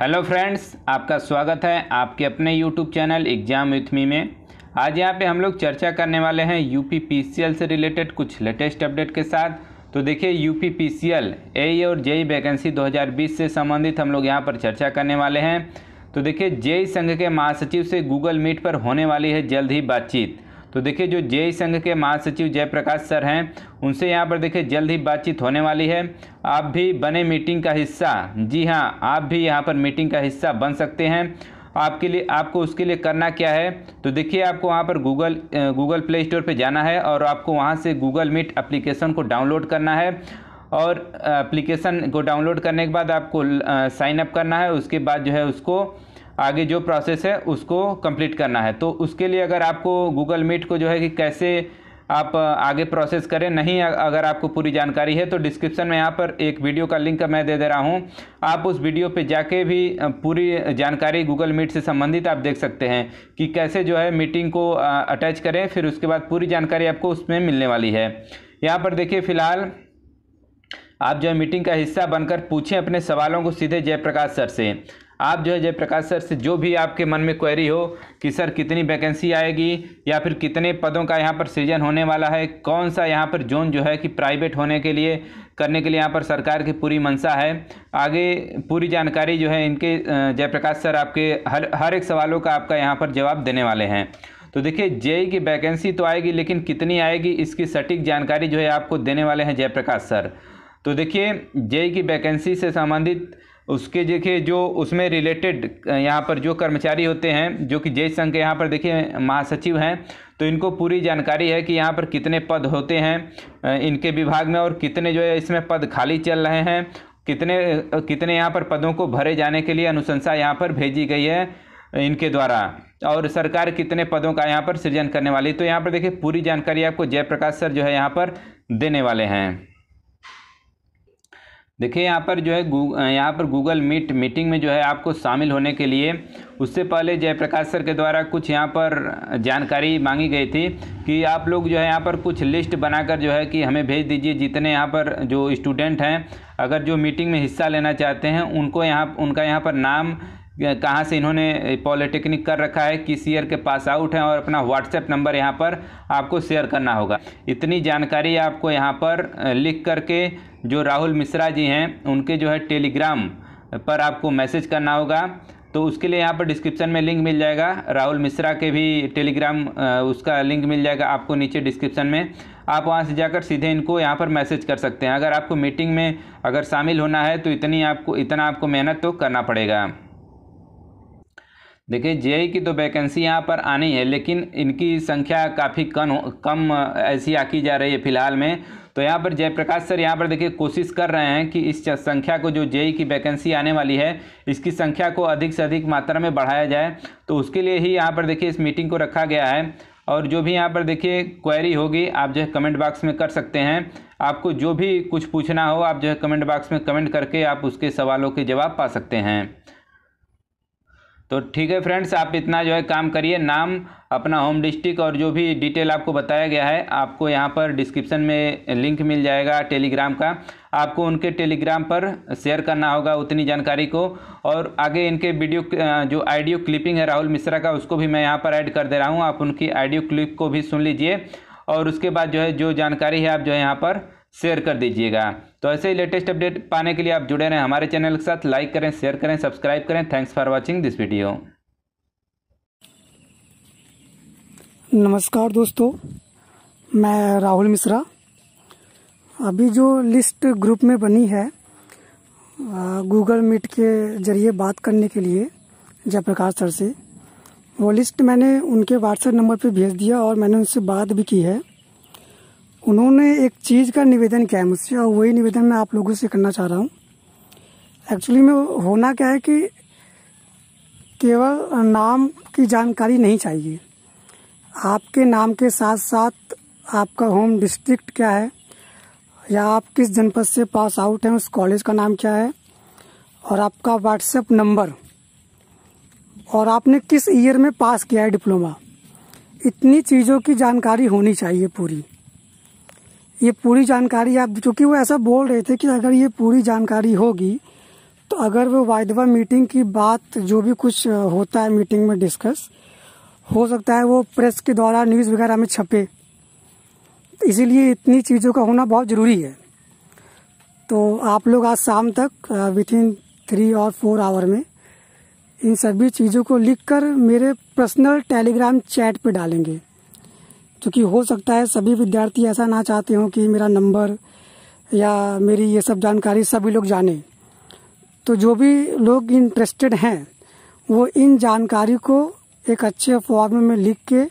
hello friends आपका स्वागत है आपके अपने यूट्यूब चैनल एग्जाम विथमी में आज यहाँ पे हम लोग चर्चा करने वाले हैं यूपी पी से रिलेटेड कुछ लेटेस्ट अपडेट के साथ तो देखिए यूपी पी ए और जेई वैकेंसी 2020 से संबंधित हम लोग यहाँ पर चर्चा करने वाले हैं तो देखिए जेई संघ के महासचिव से गूगल मीट पर होने वाली है जल्द ही बातचीत तो देखिए जो जे संघ के महासचिव जयप्रकाश सर हैं उनसे यहाँ पर देखिए जल्द ही बातचीत होने वाली है आप भी बने मीटिंग का हिस्सा जी हाँ आप भी यहाँ पर मीटिंग का हिस्सा बन सकते हैं आपके लिए आपको उसके लिए करना क्या है तो देखिए आपको वहाँ पर गूगल गूगल प्ले स्टोर पर जाना है और आपको वहाँ से गूगल मीट अप्लीकेशन को डाउनलोड करना है और एप्लीकेशन को डाउनलोड करने के बाद आपको साइनअप करना है उसके बाद जो है उसको आगे जो प्रोसेस है उसको कंप्लीट करना है तो उसके लिए अगर आपको गूगल मीट को जो है कि कैसे आप आगे प्रोसेस करें नहीं अगर आपको पूरी जानकारी है तो डिस्क्रिप्शन में यहाँ पर एक वीडियो का लिंक मैं दे दे रहा हूँ आप उस वीडियो पे जाके भी पूरी जानकारी गूगल मीट से संबंधित आप देख सकते हैं कि कैसे जो है मीटिंग को अटैच करें फिर उसके बाद पूरी जानकारी आपको उसमें मिलने वाली है यहाँ पर देखिए फिलहाल आप जो है मीटिंग का हिस्सा बनकर पूछें अपने सवालों को सीधे जयप्रकाश सर से आप जो है जयप्रकाश सर से जो भी आपके मन में क्वेरी हो कि सर कितनी वैकेंसी आएगी या फिर कितने पदों का यहाँ पर सृजन होने वाला है कौन सा यहाँ पर जोन जो है कि प्राइवेट होने के लिए करने के लिए यहाँ पर सरकार की पूरी मंशा है आगे पूरी जानकारी जो है इनके जयप्रकाश सर आपके हर हर एक सवालों का आपका यहाँ पर जवाब देने वाले हैं तो देखिए जेई की वैकेंसी तो आएगी लेकिन कितनी आएगी इसकी सटीक जानकारी जो है आपको देने वाले हैं जयप्रकाश सर तो देखिए जेई की वैकेंसी से संबंधित उसके देखिए जो उसमें रिलेटेड यहाँ पर जो कर्मचारी होते हैं जो कि जय संघ के यहाँ पर देखिए महासचिव हैं तो इनको पूरी जानकारी है कि यहाँ पर कितने पद होते हैं इनके विभाग में और कितने जो है इसमें पद खाली चल रहे हैं कितने कितने यहाँ पर पदों को भरे जाने के लिए अनुशंसा यहाँ पर भेजी गई है इनके द्वारा और सरकार कितने पदों का यहाँ पर सृजन करने वाली तो यहाँ पर देखिए पूरी जानकारी आपको जयप्रकाश सर जो है यहाँ पर देने वाले हैं देखिए यहाँ पर जो है यहाँ पर गूगल मीट मीटिंग में जो है आपको शामिल होने के लिए उससे पहले जयप्रकाश सर के द्वारा कुछ यहाँ पर जानकारी मांगी गई थी कि आप लोग जो है यहाँ पर कुछ लिस्ट बनाकर जो है कि हमें भेज दीजिए जितने यहाँ पर जो स्टूडेंट हैं अगर जो मीटिंग में हिस्सा लेना चाहते हैं उनको यहाँ उनका यहाँ पर नाम कहाँ से इन्होंने पॉलिटेक्निक कर रखा है किस ईयर के पास आउट हैं और अपना व्हाट्सएप नंबर यहाँ पर आपको शेयर करना होगा इतनी जानकारी आपको यहाँ पर लिख करके जो राहुल मिश्रा जी हैं उनके जो है टेलीग्राम पर आपको मैसेज करना होगा तो उसके लिए यहाँ पर डिस्क्रिप्शन में लिंक मिल जाएगा राहुल मिश्रा के भी टेलीग्राम उसका लिंक मिल जाएगा आपको नीचे डिस्क्रिप्शन में आप वहाँ से जाकर सीधे इनको यहाँ पर मैसेज कर सकते हैं अगर आपको मीटिंग में अगर शामिल होना है तो इतनी आपको इतना आपको मेहनत तो करना पड़ेगा देखिए जे की तो वैकेंसी यहाँ पर आनी है लेकिन इनकी संख्या काफ़ी कम कम ऐसी आकी जा रही है फिलहाल में तो यहाँ पर जयप्रकाश सर यहाँ पर देखिए कोशिश कर रहे हैं कि इस संख्या को जो जेई की वैकेंसी आने वाली है इसकी संख्या को अधिक से अधिक मात्रा में बढ़ाया जाए तो उसके लिए ही यहाँ पर देखिए इस मीटिंग को रखा गया है और जो भी यहाँ पर देखिए क्वेरी होगी आप जो है कमेंट बॉक्स में कर सकते हैं आपको जो भी कुछ पूछना हो आप जो है कमेंट बॉक्स में कमेंट करके आप उसके सवालों के जवाब पा सकते हैं तो ठीक है फ्रेंड्स आप इतना जो है काम करिए नाम अपना होम डिस्ट्रिक्ट और जो भी डिटेल आपको बताया गया है आपको यहाँ पर डिस्क्रिप्शन में लिंक मिल जाएगा टेलीग्राम का आपको उनके टेलीग्राम पर शेयर करना होगा उतनी जानकारी को और आगे इनके वीडियो जो आइडियो क्लिपिंग है राहुल मिश्रा का उसको भी मैं यहाँ पर ऐड कर दे रहा हूँ आप उनकी आइडियो क्लिप को भी सुन लीजिए और उसके बाद जो है जो जानकारी है आप जो है यहाँ पर शेयर कर दीजिएगा तो ऐसे ही लेटेस्ट अपडेट पाने के लिए आप जुड़े रहें हमारे चैनल के साथ लाइक करें शेयर करें सब्सक्राइब करें thanks for watching this video नमस्कार दोस्तों मैं राहुल मिश्रा अभी जो लिस्ट ग्रुप में बनी है गूगल मीट के जरिए बात करने के लिए जयप्रकाश सर से वो लिस्ट मैंने उनके व्हाट्सएप नंबर पे भेज दिया और मैंने उनसे बात भी की है उन्होंने एक चीज़ का निवेदन किया है मुझसे और वही निवेदन मैं आप लोगों से करना चाह रहा हूँ एक्चुअली में होना क्या है कि केवल नाम की जानकारी नहीं चाहिए आपके नाम के साथ साथ आपका होम डिस्ट्रिक्ट क्या है या आप किस जनपद से पास आउट हैं उस कॉलेज का नाम क्या है और आपका व्हाट्सएप नंबर और आपने किस ईयर में पास किया है डिप्लोमा इतनी चीज़ों की जानकारी होनी चाहिए पूरी ये पूरी जानकारी आप चूँकि वो ऐसा बोल रहे थे कि अगर ये पूरी जानकारी होगी तो अगर वो वायदवा मीटिंग की बात जो भी कुछ होता है मीटिंग में डिस्कस हो सकता है वो प्रेस के द्वारा न्यूज़ वगैरह में छपे इसीलिए इतनी चीज़ों का होना बहुत ज़रूरी है तो आप लोग आज शाम तक विथ इन थ्री और फोर आवर में इन सभी चीज़ों को लिखकर मेरे पर्सनल टेलीग्राम चैट पे डालेंगे क्योंकि हो सकता है सभी विद्यार्थी ऐसा ना चाहते हों कि मेरा नंबर या मेरी ये सब जानकारी सभी लोग जाने तो जो भी लोग इंटरेस्टेड हैं वो इन जानकारी को एक अच्छे फॉर्म में लिख के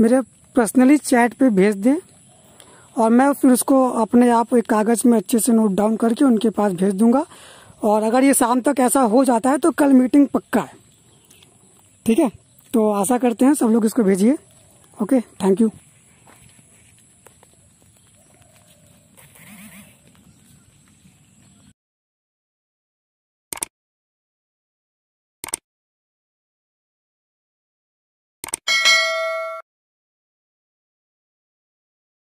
मेरे पर्सनली चैट पे भेज दें और मैं फिर उसको अपने आप एक कागज़ में अच्छे से नोट डाउन करके उनके पास भेज दूंगा और अगर ये शाम तक ऐसा हो जाता है तो कल मीटिंग पक्का है ठीक है तो आशा करते हैं सब लोग इसको भेजिए ओके थैंक यू